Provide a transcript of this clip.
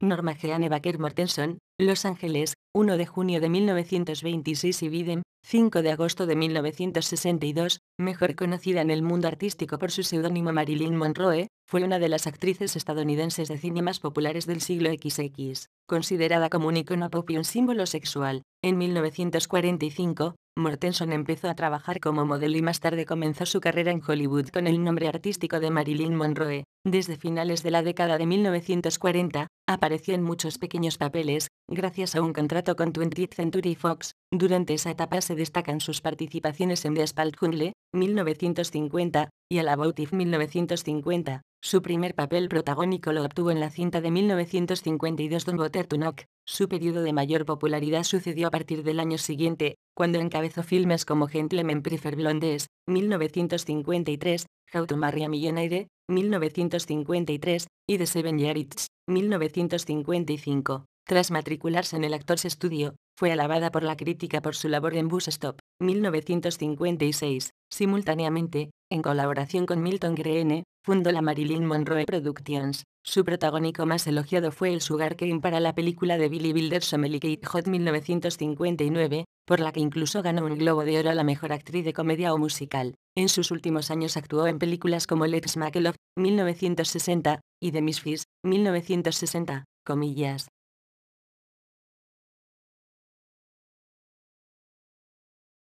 Norma Jeanne Baker Mortenson, Los Ángeles, 1 de junio de 1926 y Videm, 5 de agosto de 1962, mejor conocida en el mundo artístico por su seudónimo Marilyn Monroe, fue una de las actrices estadounidenses de cine más populares del siglo XX, considerada como un icono pop y un símbolo sexual. En 1945, Mortenson empezó a trabajar como modelo y más tarde comenzó su carrera en Hollywood con el nombre artístico de Marilyn Monroe. Desde finales de la década de 1940, apareció en muchos pequeños papeles, gracias a un contrato con 20th Century Fox. Durante esa etapa se destacan sus participaciones en The Jungle, 1950, y a La 1950. Su primer papel protagónico lo obtuvo en la cinta de 1952 don Butter to su periodo de mayor popularidad sucedió a partir del año siguiente, cuando encabezó filmes como Gentlemen Prefer Blondes, 1953, How to Marry a Millionaire, 1953, y The Seven It's, 1955. Tras matricularse en el Actors Studio, fue alabada por la crítica por su labor en Bus Stop, 1956. Simultáneamente, en colaboración con Milton Greene, fundó la Marilyn Monroe Productions. Su protagónico más elogiado fue el Sugar Cane para la película de Billy Wilder Somelicate Hot 1959, por la que incluso ganó un Globo de Oro a la mejor actriz de comedia o musical. En sus últimos años actuó en películas como Let's Make 1960, y The Misfits, 1960, comillas.